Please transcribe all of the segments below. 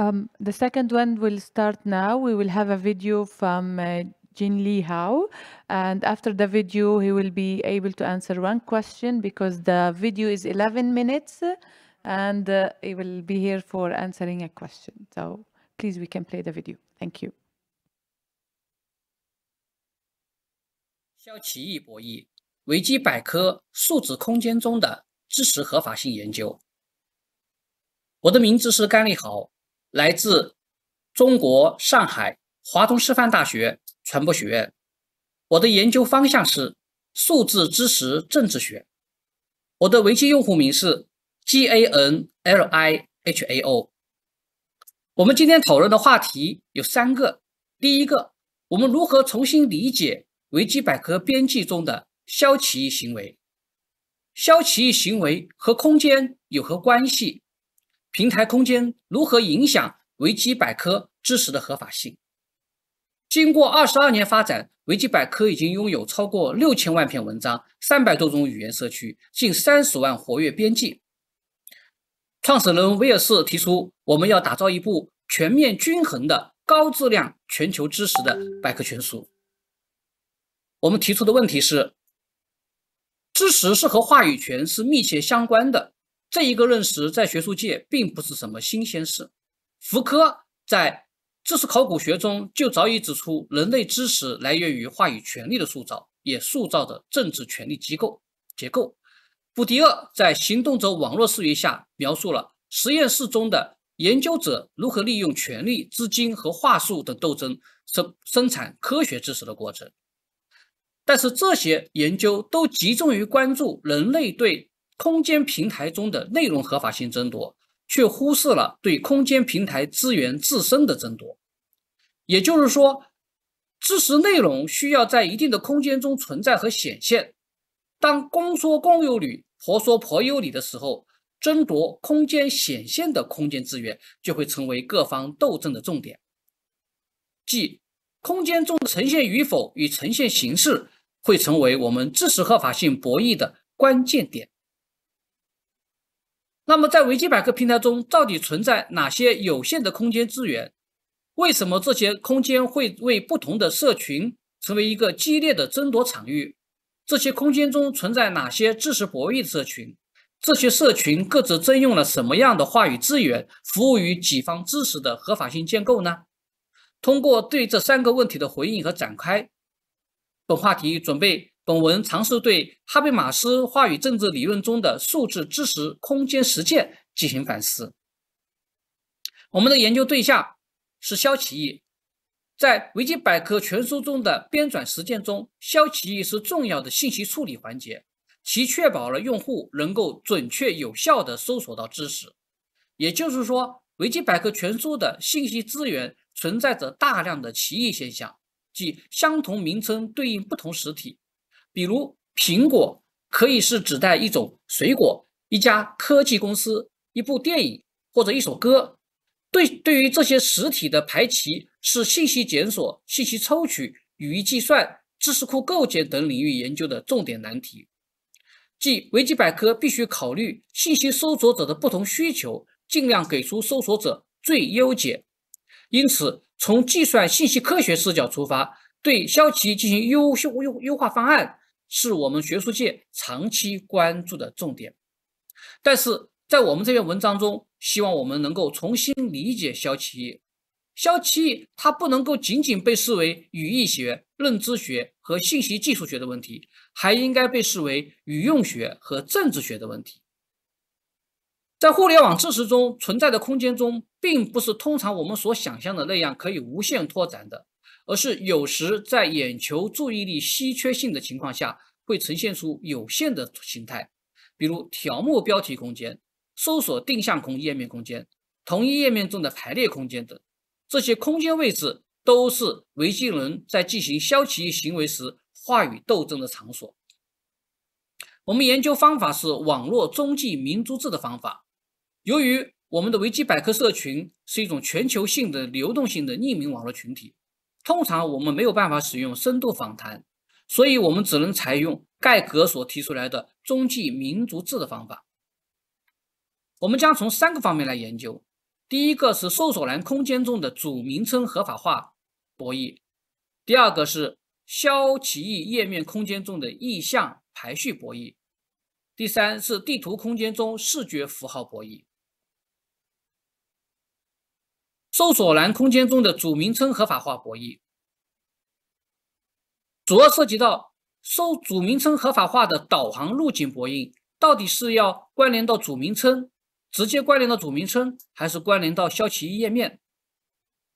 Um, the second one will start now. We will have a video from uh, Jin Li Hao. And after the video, he will be able to answer one question because the video is 11 minutes and uh, he will be here for answering a question. So please, we can play the video. Thank you. 消歧义博弈，维基百科数字空间中的知识合法性研究。我的名字是甘立豪，来自中国上海华东师范大学传播学院，我的研究方向是数字知识政治学。我的维基用户名是 GANLIHAO。我们今天讨论的话题有三个。第一个，我们如何重新理解维基百科编辑中的消歧义行为？消歧义行为和空间有何关系？平台空间如何影响维基百科知识的合法性？经过二十二年发展，维基百科已经拥有超过六千万篇文章，三百多种语言社区，近三十万活跃编辑。创始人威尔士提出，我们要打造一部全面、均衡的高质量全球知识的百科全书。我们提出的问题是：知识是和话语权是密切相关的。这一个认识在学术界并不是什么新鲜事，福柯在知识考古学中就早已指出，人类知识来源于话语权力的塑造，也塑造着政治权力机构结构。布迪厄在行动者网络视野下描述了实验室中的研究者如何利用权力、资金和话术等斗争生生产科学知识的过程。但是这些研究都集中于关注人类对。空间平台中的内容合法性争夺，却忽视了对空间平台资源自身的争夺。也就是说，知识内容需要在一定的空间中存在和显现。当公说公有理，婆说婆有理的时候，争夺空间显现的空间资源就会成为各方斗争的重点。即，空间中的呈现与否与呈现形式，会成为我们知识合法性博弈的关键点。那么，在维基百科平台中，到底存在哪些有限的空间资源？为什么这些空间会为不同的社群成为一个激烈的争夺场域？这些空间中存在哪些知识博弈社群？这些社群各自征用了什么样的话语资源，服务于己方知识的合法性建构呢？通过对这三个问题的回应和展开，本话题准备。本文尝试对哈贝马斯话语政治理论中的数字知识空间实践进行反思。我们的研究对象是肖奇义，在维基百科全书中的编纂实践中，肖奇义是重要的信息处理环节，其确保了用户能够准确有效地搜索到知识。也就是说，维基百科全书的信息资源存在着大量的歧义现象，即相同名称对应不同实体。比如苹果可以是指代一种水果、一家科技公司、一部电影或者一首歌。对对于这些实体的排齐，是信息检索、信息抽取、语义计算、知识库构建等领域研究的重点难题。即维基百科必须考虑信息搜索者的不同需求，尽量给出搜索者最优解。因此，从计算信息科学视角出发，对消歧进行优优优优化方案。是我们学术界长期关注的重点，但是在我们这篇文章中，希望我们能够重新理解肖奇。业。肖企业它不能够仅仅被视为语义学、认知学和信息技术学的问题，还应该被视为语用学和政治学的问题。在互联网知识中存在的空间中，并不是通常我们所想象的那样可以无限拓展的。而是有时在眼球注意力稀缺性的情况下，会呈现出有限的形态，比如条目标题空间、搜索定向空页面空间、同一页面中的排列空间等。这些空间位置都是维基人在进行消极行为时话语斗争的场所。我们研究方法是网络中继民族制的方法。由于我们的维基百科社群是一种全球性的流动性的匿名网络群体。通常我们没有办法使用深度访谈，所以我们只能采用盖格所提出来的中继民族志的方法。我们将从三个方面来研究：第一个是搜索栏空间中的主名称合法化博弈；第二个是消歧义页面空间中的意象排序博弈；第三是地图空间中视觉符号博弈。搜索栏空间中的主名称合法化博弈，主要涉及到搜主名称合法化的导航路径博弈，到底是要关联到主名称，直接关联到主名称，还是关联到消息页面？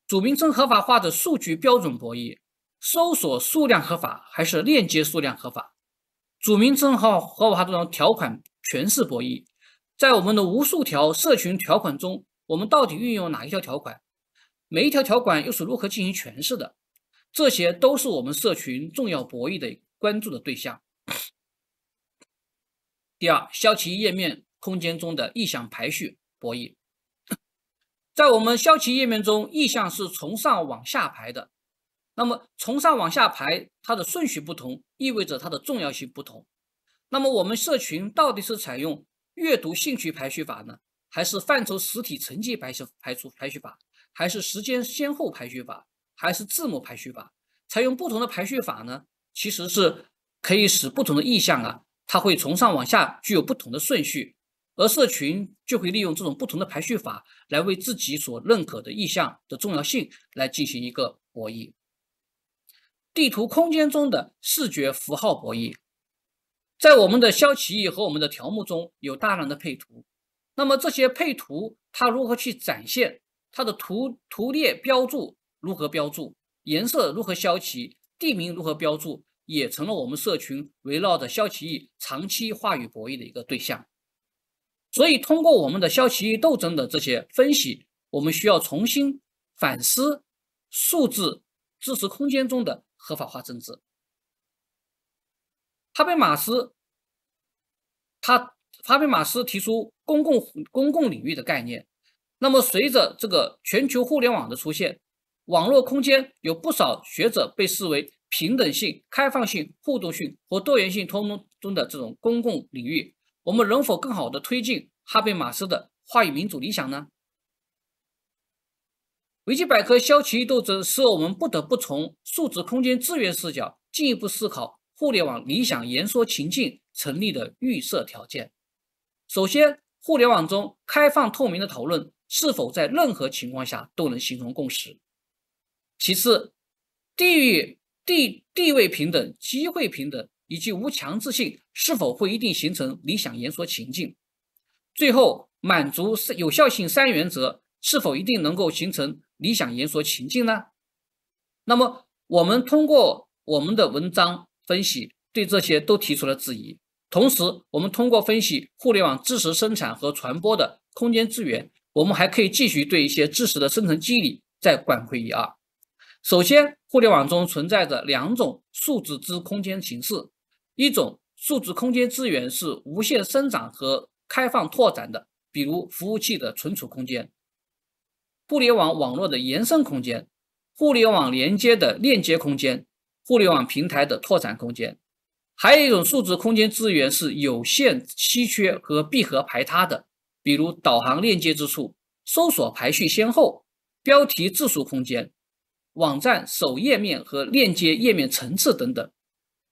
主名称合法化的数据标准博弈，搜索数量合法还是链接数量合法？主名称号合法化种条款诠释博弈，在我们的无数条社群条款中，我们到底运用哪一条条款？每一条条款又是如何进行诠释的？这些都是我们社群重要博弈的关注的对象。第二，消极页面空间中的意向排序博弈，在我们消极页面中，意向是从上往下排的。那么从上往下排，它的顺序不同，意味着它的重要性不同。那么我们社群到底是采用阅读兴趣排序法呢，还是范畴实体层级排序排除排序法？还是时间先后排序法，还是字母排序法？采用不同的排序法呢？其实是可以使不同的意向啊，它会从上往下具有不同的顺序，而社群就会利用这种不同的排序法来为自己所认可的意向的重要性来进行一个博弈。地图空间中的视觉符号博弈，在我们的肖奇义和我们的条目中有大量的配图，那么这些配图它如何去展现？它的图图列标注如何标注，颜色如何消歧，地名如何标注，也成了我们社群围绕着消歧义长期话语博弈的一个对象。所以，通过我们的消歧义斗争的这些分析，我们需要重新反思数字知识空间中的合法化政治。哈贝马斯，他哈贝马斯提出公共公共领域的概念。那么，随着这个全球互联网的出现，网络空间有不少学者被视为平等性、开放性、互动性和多元性通中的这种公共领域。我们能否更好地推进哈贝马斯的话语民主理想呢？维基百科消歧义斗争使我们不得不从数字空间资源视角进一步思考互联网理想言说情境成立的预设条件。首先，互联网中开放透明的讨论。是否在任何情况下都能形成共识？其次，地域地地位平等、机会平等以及无强制性，是否会一定形成理想言说情境？最后，满足有效性三原则，是否一定能够形成理想言说情境呢？那么，我们通过我们的文章分析，对这些都提出了质疑。同时，我们通过分析互联网知识生产和传播的空间资源。我们还可以继续对一些知识的生成机理再管窥一二。首先，互联网中存在着两种数字之空间形式：一种数字空间资源是无限生长和开放拓展的，比如服务器的存储空间、互联网网络的延伸空间、互联网连接的链接空间、互联网平台的拓展空间；还有一种数字空间资源是有限、稀缺和闭合排他的。比如导航链接之处、搜索排序先后、标题字数空间、网站首页面和链接页面层次等等。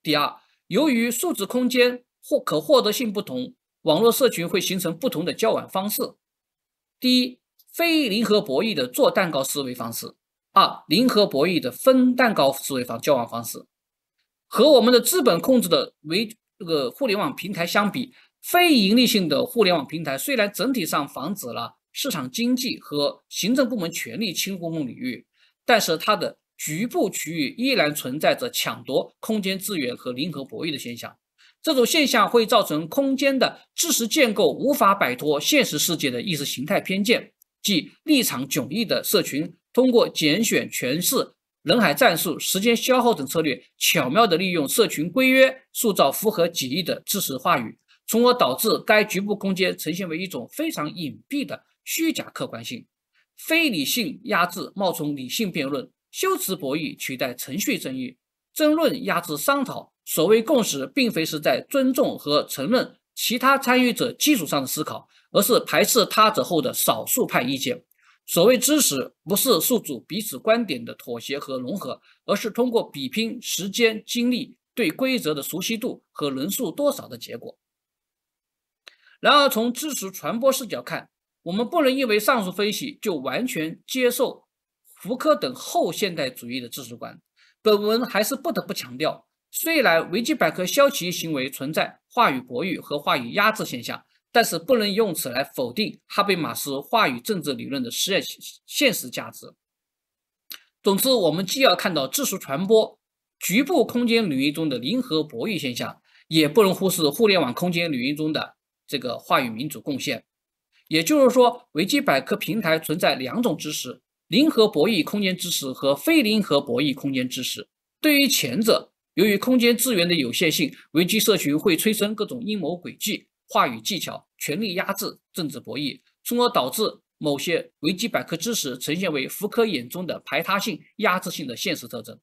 第二，由于数字空间或可获得性不同，网络社群会形成不同的交往方式。第一，非零和博弈的做蛋糕思维方式；二，零和博弈的分蛋糕思维方交往方式。和我们的资本控制的维这个互联网平台相比。非盈利性的互联网平台虽然整体上防止了市场经济和行政部门权力侵入公共领域，但是它的局部区域依然存在着抢夺空间资源和零和博弈的现象。这种现象会造成空间的知识建构无法摆脱现实世界的意识形态偏见，即立场迥异的社群通过拣选诠释、人海战术、时间消耗等策略，巧妙的利用社群规约，塑造符合己意的知识话语。从而导致该局部空间呈现为一种非常隐蔽的虚假客观性、非理性压制、冒充理性辩论、修辞博弈取代程序正义，争论压制商讨。所谓共识，并非是在尊重和承认其他参与者基础上的思考，而是排斥他者后的少数派意见。所谓知识，不是诉诸彼此观点的妥协和融合，而是通过比拼时间、精力、对规则的熟悉度和人数多少的结果。然而，从知识传播视角看，我们不能因为上述分析就完全接受福柯等后现代主义的知识观。本文还是不得不强调，虽然维基百科消极行为存在话语博弈和话语压制现象，但是不能用此来否定哈贝马斯话语政治理论的实验现实价值。总之，我们既要看到知识传播局部空间领域中的零和博弈现象，也不能忽视互联网空间领域中的。这个话语民主贡献，也就是说，维基百科平台存在两种知识：零和博弈空间知识和非零和博弈空间知识。对于前者，由于空间资源的有限性，维基社群会催生各种阴谋诡计、话语技巧、权力压制、政治博弈，从而导致某些维基百科知识呈现为福柯眼中的排他性、压制性的现实特征；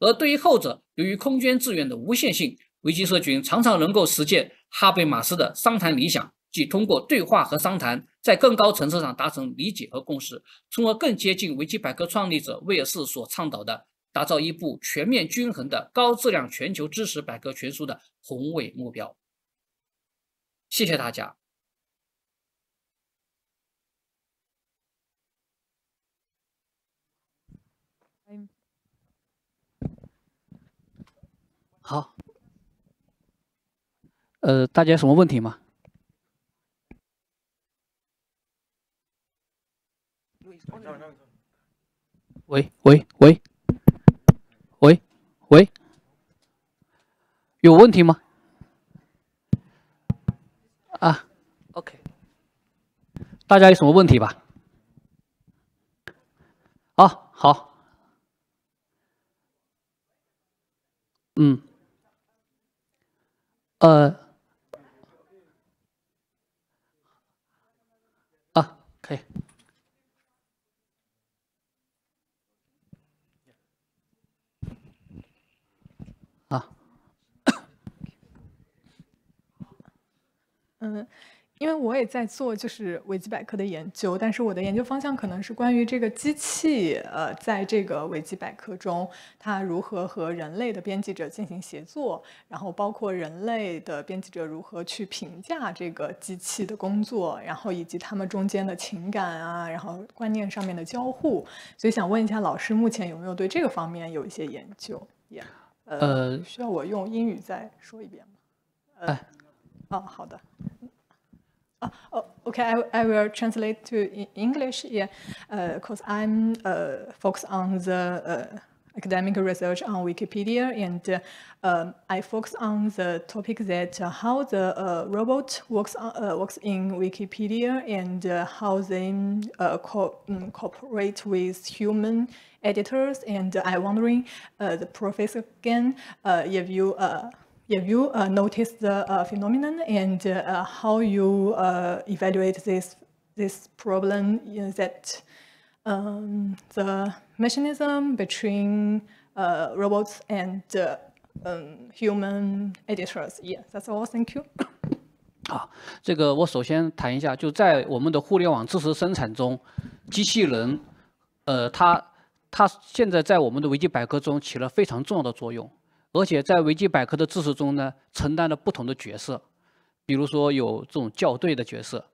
而对于后者，由于空间资源的无限性，维基社群常常能够实践哈贝马斯的商谈理想，即通过对话和商谈，在更高层次上达成理解和共识，从而更接近维基百科创立者威尔士所倡导的打造一部全面、均衡的高质量全球知识百科全书的宏伟目标。谢谢大家。好。呃，大家有什么问题吗？喂喂喂喂喂，有问题吗？啊？OK，大家有什么问题吧？啊，好，嗯，呃。可以。啊，嗯。因为我也在做就是维基百科的研究，但是我的研究方向可能是关于这个机器，呃，在这个维基百科中，它如何和人类的编辑者进行协作，然后包括人类的编辑者如何去评价这个机器的工作，然后以及他们中间的情感啊，然后观念上面的交互，所以想问一下老师，目前有没有对这个方面有一些研究？也，呃，需要我用英语再说一遍吗？呃，哦，好的。Oh, oh, okay, I, I, will translate to English. Yeah, because uh, I'm uh, focused on the uh, academic research on Wikipedia, and uh, um, I focus on the topic that uh, how the uh, robot works on, works in Wikipedia and how they co um, cooperate with human editors. And I'm wondering, the professor again, if you yeah, you uh, notice the uh, phenomenon and uh, how you uh, evaluate this this problem you that um, the mechanism between uh, robots and uh, um, human editors. Yeah, that's all. Thank you. 啊，这个我首先谈一下，就在我们的互联网知识生产中，机器人，呃，它它现在在我们的维基百科中起了非常重要的作用。而且在维基百科的知识中呢，承担了不同的角色，比如说有这种校对的角色，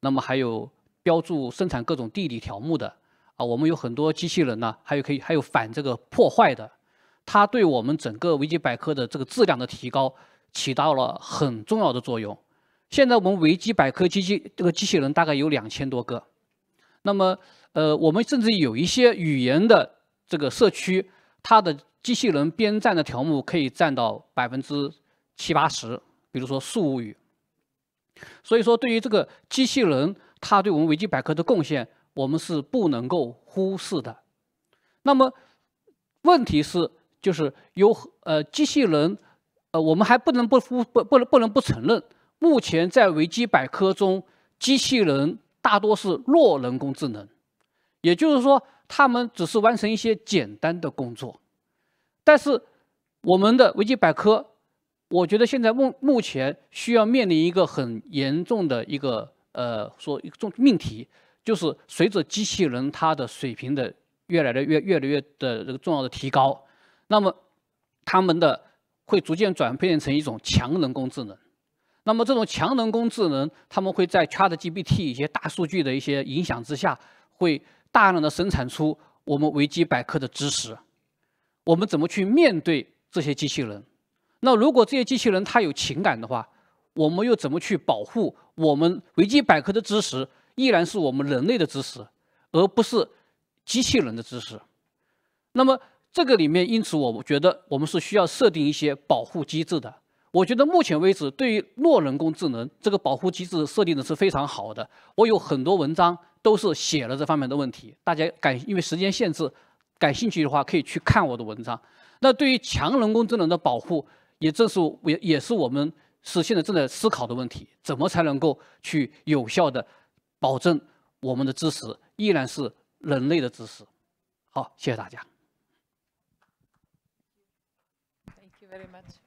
那么还有标注、生产各种地理条目的啊，我们有很多机器人呢，还有可以还有反这个破坏的，它对我们整个维基百科的这个质量的提高起到了很重要的作用。现在我们维基百科机器这个机器人大概有两千多个，那么呃，我们甚至有一些语言的这个社区，它的。机器人编撰的条目可以占到百分之七八十，比如说术语。所以说，对于这个机器人，它对我们维基百科的贡献，我们是不能够忽视的。那么，问题是就是有呃机器人，呃我们还不能不不不能不能不承认，目前在维基百科中，机器人大多是弱人工智能，也就是说，他们只是完成一些简单的工作。但是，我们的维基百科，我觉得现在目目前需要面临一个很严重的一个呃，说一个重命题，就是随着机器人它的水平的越来的越越来越的这个重要的提高，那么他们的会逐渐转变成一种强人工智能。那么这种强人工智能，他们会在 ChatGPT 一些大数据的一些影响之下，会大量的生产出我们维基百科的知识。我们怎么去面对这些机器人？那如果这些机器人它有情感的话，我们又怎么去保护我们维基百科的知识依然是我们人类的知识，而不是机器人的知识？那么这个里面，因此我觉得我们是需要设定一些保护机制的。我觉得目前为止，对于弱人工智能这个保护机制设定的是非常好的。我有很多文章都是写了这方面的问题，大家感因为时间限制。感兴趣的话，可以去看我的文章。那对于强人工智能的保护，也正是也也是我们是现在正在思考的问题，怎么才能够去有效的保证我们的知识依然是人类的知识？好，谢谢大家。Thank much. you very